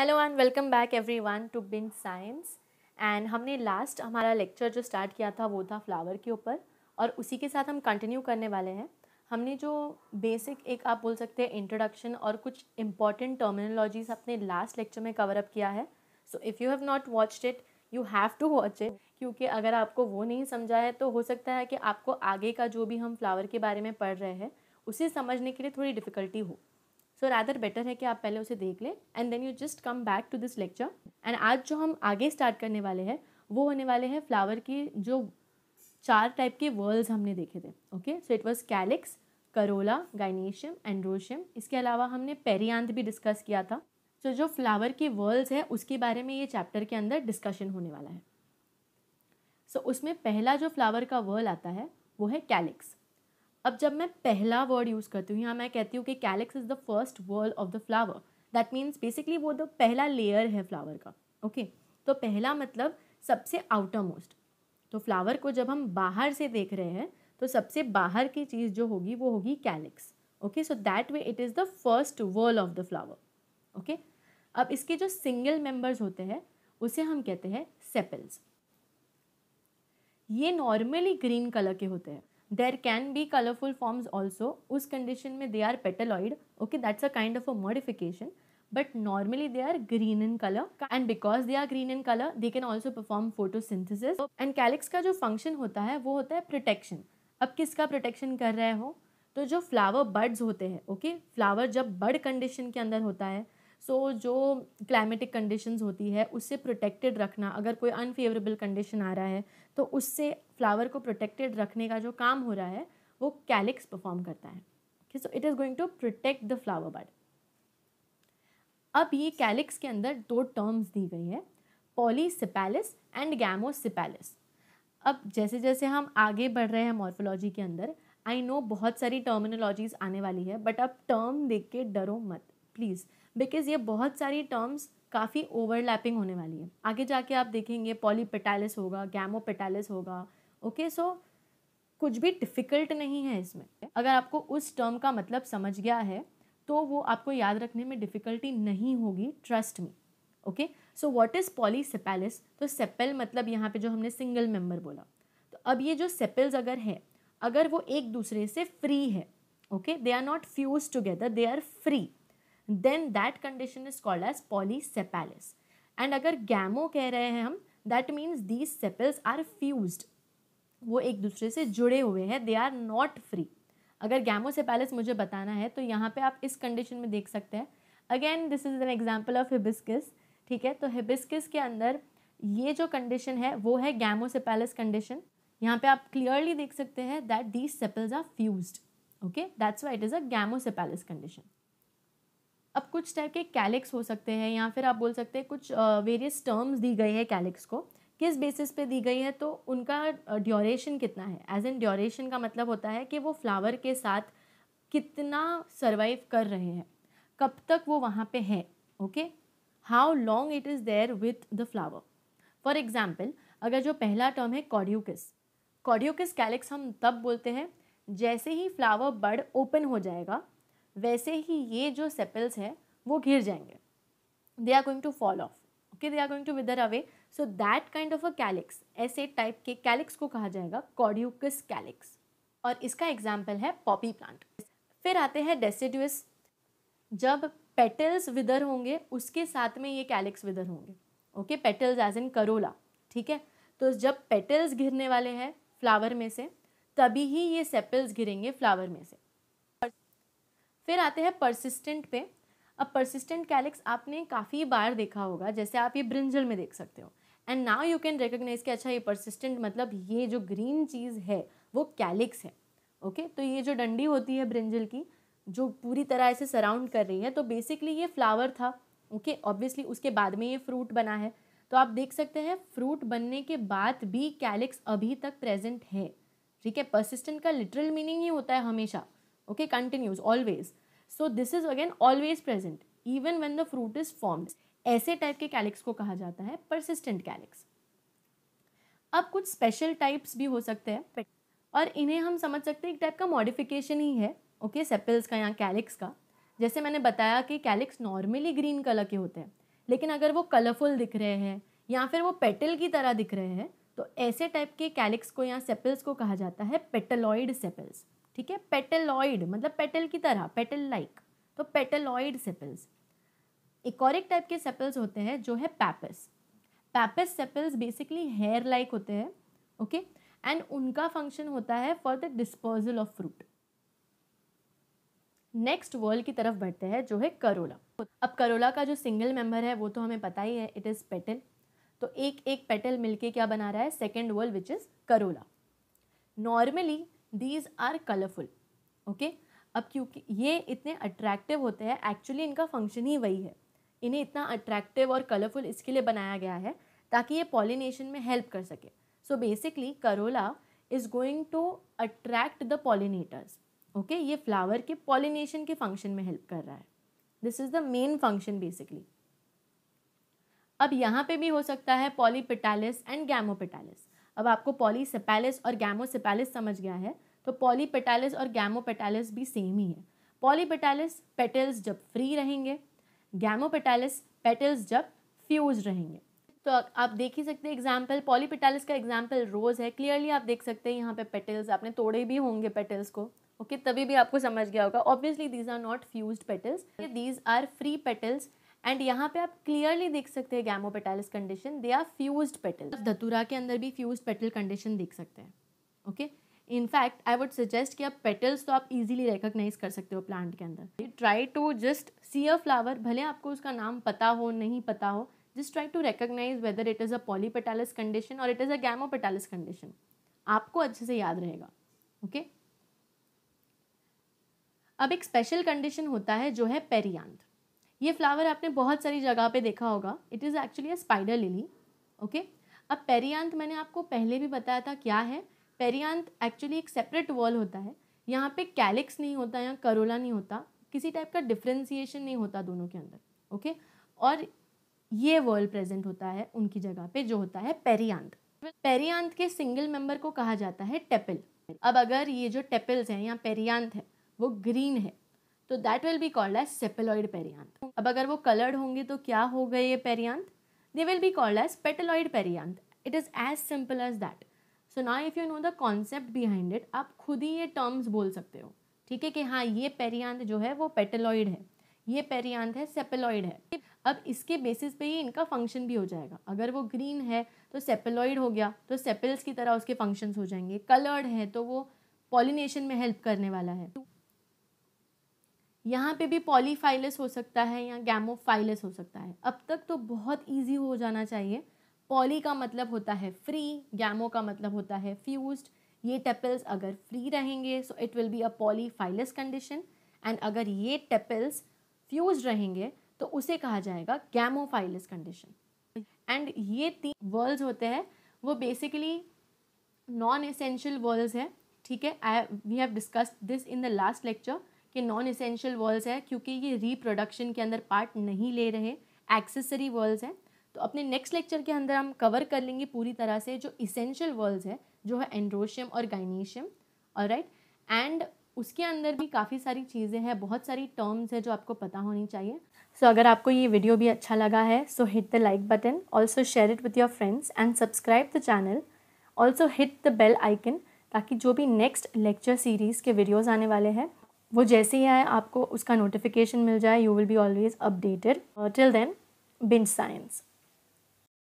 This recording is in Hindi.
Hello and welcome back everyone to बिन साइंस एंड हमने लास्ट हमारा लेक्चर जो स्टार्ट किया था वो था फ्लावर के ऊपर और उसी के साथ हम कंटिन्यू करने वाले हैं हमने जो बेसिक एक आप बोल सकते हैं इंट्रोडक्शन और कुछ इंपॉर्टेंट टर्मिनोलॉजीज अपने लास्ट लेक्चर में कवर अप किया है so if you have not watched it you have to watch it क्योंकि अगर आपको वो नहीं समझा है तो हो सकता है कि आपको आगे का जो भी हम फ्लावर के बारे में पढ़ रहे हैं उसे समझने के लिए थोड़ी डिफ़िकल्टी हो सो रैदर बेटर है कि आप पहले उसे देख लें and then you just come back to this lecture and आज जो हम आगे स्टार्ट करने वाले हैं वो होने वाले हैं फ्लावर की जो चार टाइप के वर्ल्स हमने देखे थे okay so it was calyx corolla gynoecium androecium इसके अलावा हमने पेरियांत भी डिस्कस किया था सो so, जो फ्लावर के वर्ल्स है उसके बारे में ये चैप्टर के अंदर डिस्कशन होने वाला है सो so, उसमें पहला जो फ्लावर का वर्ल आता है वो है कैलिक्स अब जब मैं पहला वर्ड यूज़ करती हूँ यहाँ मैं कहती हूँ कि calyx is the first whorl of the flower that means basically वो द पहला लेयर है फ्लावर का ओके okay? तो पहला मतलब सबसे आउटर मोस्ट तो फ्लावर को जब हम बाहर से देख रहे हैं तो सबसे बाहर की चीज़ जो होगी वो होगी calyx okay so that way it is the first whorl of the flower okay अब इसके जो सिंगल मेम्बर्स होते हैं उसे हम कहते हैं सेपल्स ये नॉर्मली ग्रीन कलर के होते हैं there can be colourful forms also उस कंडीशन में they are petaloid okay that's a kind of a modification but normally they are green in colour and because they are green in colour they can also perform photo photosynthesis and calyx का जो फंक्शन होता है वो होता है प्रोटेक्शन अब किसका प्रोटेक्शन कर रहे हो तो जो फ्लावर बर्ड्स होते हैं ओके फ्लावर जब बर्ड कंडीशन के अंदर होता है सो so जो क्लाइमेटिक कंडीशंस होती है उससे प्रोटेक्टेड रखना अगर कोई अनफेवरेबल कंडीशन आ रहा है तो उससे फ्लावर को प्रोटेक्टेड रखने का जो काम हो रहा है वो कैलिक्स परफॉर्म करता है so it is going to protect the flower bud अब ये कैलिक्स के अंदर दो टर्म्स दी गई है पॉलीसिपैलिस एंड गैमोसिपैलिस अब जैसे जैसे हम आगे बढ़ रहे हैं मॉर्फोलॉजी के अंदर आई नो बहुत सारी टर्मिनोलॉजीज आने वाली है बट अब टर्म देख के डरो मत प्लीज़ बिकॉज ये बहुत सारी टर्म्स काफ़ी ओवरलैपिंग होने वाली है आगे जाके आप देखेंगे पॉलीपेटालिस होगा गैमोपेटालिस होगा ओके सो कुछ भी डिफ़िकल्ट नहीं है इसमें अगर आपको उस टर्म का मतलब समझ गया है तो वो आपको याद रखने में डिफ़िकल्टी नहीं होगी trust me okay so what is poly sepalous तो सेपेल मतलब यहाँ पे जो हमने सिंगल मेंबर बोला तो अब ये जो सेपेल्स अगर है अगर वो एक दूसरे से फ्री है okay they are not fused together they are free then that condition is called as poly sepalous and अगर गैमो कह रहे हैं हम that means these sepals are fused वो एक दूसरे से जुड़े हुए हैं दे आर नॉट फ्री अगर गैमो से पैलेस मुझे बताना है तो यहाँ पे आप इस कंडीशन में देख सकते हैं again this is an example of hibiscus ठीक है तो हिबिस्किस के अंदर ये जो कंडीशन है वो है गैमो से पैलेस कंडीशन यहाँ पे आप क्लियरली देख सकते हैं that these sepals are fused okay that's why it is a gamo sepalous condition अब कुछ टाइप के कैलिक्स हो सकते हैं या फिर आप बोल सकते हैं कुछ वेरियस uh, टर्म्स दी गई है कैलिक्स को किस बेसिस पे दी गई है तो उनका ड्योरेशन कितना है एज एन ड्यूरेशन का मतलब होता है कि वो फ्लावर के साथ कितना सर्वाइव कर रहे हैं कब तक वो वहाँ पे है okay how long it is there with the flower for example अगर जो पहला टर्म है कॉडियोकिस कॉडियोकिस कैलिक्स हम तब बोलते हैं जैसे ही फ्लावर बड ओपन हो जाएगा वैसे ही ये जो सेपल्स है वो घिर जाएंगे they are going to fall off okay they are going to wither away so that kind of a calyx ऐसे टाइप के कैलिक्स को कहा जाएगा कॉड्यूकस कैलिक्स और इसका एग्जाम्पल है पॉपी प्लांट फिर आते हैं डेसिड्यूस जब पेटल्स विदर होंगे उसके साथ में ये कैलिक्स विदर होंगे okay petals as in corolla ठीक है तो जब पेटल्स घिरने वाले हैं फ्लावर में से तभी ही ये सेपल्स घिरेंगे फ्लावर में से फिर आते हैं परसिस्टेंट पे अब परसिस्टेंट कैलिक्स आपने काफ़ी बार देखा होगा जैसे आप ये ब्रिंजल में देख सकते हो and now you can recognise कि अच्छा ये परसिस्टेंट मतलब ये जो ग्रीन चीज़ है वो कैलिक्स है ओके okay? तो ये जो डंडी होती है ब्रिंजल की जो पूरी तरह ऐसे सराउंड कर रही है तो बेसिकली ये फ्लावर था ओके okay? ऑब्वियसली उसके बाद में ये फ्रूट बना है तो आप देख सकते हैं फ्रूट बनने के बाद भी कैलिक्स अभी तक प्रेजेंट है ठीक है परसिस्टेंट का लिटरल मीनिंग ही होता है हमेशा okay continues always so this is again always present even when the fruit is formed ऐसे टाइप के कैलिक्स को कहा जाता है परसिस्टेंट कैलिक्स अब कुछ स्पेशल टाइप्स भी हो सकते हैं और इन्हें हम समझ सकते हैं एक टाइप का मॉडिफिकेशन ही है ओके सेपल्स का या कैलिक्स का जैसे मैंने बताया कि कैलिक्स नॉर्मली ग्रीन कलर के होते हैं लेकिन अगर वो कलरफुल दिख रहे हैं या फिर वो पेटल की तरह दिख रहे हैं तो ऐसे टाइप के कैलिक्स को या सेपल्स को कहा जाता है पेटलॉइड सेपल्स ठीक है पेटलॉइड मतलब पेटल की तरह पेटल लाइक तो पेटलॉइड सेपल्स एक और एक टाइप के सेपल्स होते हैं जो है pappus pappus sepals basically hair like होते हैं ओके okay? एंड उनका फंक्शन होता है for the disposal of fruit next whorl की तरफ बढ़ते हैं जो है करोला अब करोला का जो सिंगल मेंबर है वो तो हमें पता ही है इट इज़ पेटल तो एक एक पेटल मिलके क्या बना रहा है second whorl which is corolla normally these are colourful okay अब क्योंकि ये इतने अट्रैक्टिव होते हैं एक्चुअली इनका फंक्शन ही वही है इन्हें इतना अट्रैक्टिव और कलरफुल इसके लिए बनाया गया है ताकि ये पॉलिनेशन में हेल्प कर सके so basically corolla is going to attract the pollinators okay ये फ्लावर के पॉलिनेशन के फंक्शन में हेल्प कर रहा है this is the main function basically अब यहाँ पे भी हो सकता है पॉलीपिटालिस एंड गैमोपिटालिस अब आपको पॉलीसेपैलिस और गैमोसेपैलिस समझ गया है तो पॉलीपिटालिस और गैमोपेटालिस भी सेम ही है पॉलीपिटालिस पेटल्स जब फ्री रहेंगे गैमोपेटालिस पेटल्स जब फ्यूज रहेंगे तो आप देख ही सकते हैं एग्जाम्पल पॉलीपेटालिस का एग्जाम्पल रोज़ है क्लियरली आप देख सकते हैं यहाँ पे पेटल्स आपने तोड़े भी होंगे पेटल्स को ओके okay, तभी भी आपको समझ गया होगा obviously these are not fuse petals these are free petals and यहाँ पे आप क्लियरली देख सकते हैं gamopetalous condition they are fuse petals Datura के अंदर भी फ्यूज पेटल कंडीशन देख सकते हैं okay okay? In fact I would suggest कि आप पेटल्स तो आप इजीली रिकग्नाइज कर सकते हो प्लांट के अंदर try to just see a flower भले आपको उसका नाम पता हो नहीं पता हो just try to recognise whether it is a polypetalous condition और it is a gamopetalous condition आपको अच्छे से याद रहेगा ओके okay? अब एक स्पेशल कंडीशन होता है जो है पेरियांत ये फ्लावर आपने बहुत सारी जगह पे देखा होगा it is actually a spider lily okay अब पेरियांत मैंने आपको पहले भी बताया था क्या है पेरियांत एक्चुअली एक सेपरेट वॉल होता है यहाँ पे कैलिक्स नहीं होता या करोला नहीं होता किसी टाइप का डिफ्रेंसीशन नहीं होता दोनों के अंदर ओके और ये वॉल प्रेजेंट होता है उनकी जगह पे जो होता है पेरियांत पेरियांत के सिंगल मेंबर को कहा जाता है टेपिल अब अगर ये जो टेपल्स हैं या पेरियांत है वो ग्रीन है तो that will be called as sepaloid perianth अब अगर वो कलर्ड होंगे तो क्या हो गए ये perianth they will be called as petaloid perianth it is as simple as that so ना if you know the concept behind it आप खुद ही ये टर्म्स बोल सकते हो ठीक है कि हाँ ये पेरियांत जो है वो पेटेलॉइड है ये पेरियांत है सेपेलॉइड है अब इसके बेसिस पे ही इनका फंक्शन भी हो जाएगा अगर वो ग्रीन है तो सेपेलॉइड हो गया तो सेपल्स की तरह उसके फंक्शंस हो जाएंगे कलर्ड है तो वो पॉलिनेशन में हेल्प करने वाला है यहाँ पे भी पॉलीफाइलस हो सकता है या गैमोफाइलस हो सकता है अब तक तो बहुत ईजी हो जाना चाहिए पॉली का मतलब होता है फ्री गैमो का मतलब होता है फ्यूज्ड ये टेपल्स अगर फ्री रहेंगे so it will be a polyphyllous condition and अगर ये टेपल्स फ्यूज रहेंगे तो उसे कहा जाएगा गैमोफाइलस कंडीशन एंड ये तीन वर्ल्ड होते हैं वो बेसिकली नॉन एसेंशियल वर्ल्ड है ठीक है I we have discussed this in the last lecture कि नॉन एसेंशियल वर्ल्ड है क्योंकि ये रिप्रोडक्शन के अंदर पार्ट नहीं ले रहे एक्सेसरी वर्ल्ड हैं तो अपने नेक्स्ट लेक्चर के अंदर हम कवर कर लेंगे पूरी तरह से जो इसेंशियल वर्ल्ड है जो है एंड्रोशियम और गाइनेशियम और राइट एंड उसके अंदर भी काफ़ी सारी चीज़ें हैं बहुत सारी टर्म्स हैं जो आपको पता होनी चाहिए सो so, अगर आपको ये वीडियो भी अच्छा लगा है so hit the like button also share it with your friends and subscribe the channel also hit the bell icon ताकि जो भी नेक्स्ट लेक्चर सीरीज़ के वीडियोज़ आने वाले हैं वो जैसे ही आए आपको उसका नोटिफिकेशन मिल जाए you will be always updated till then bin science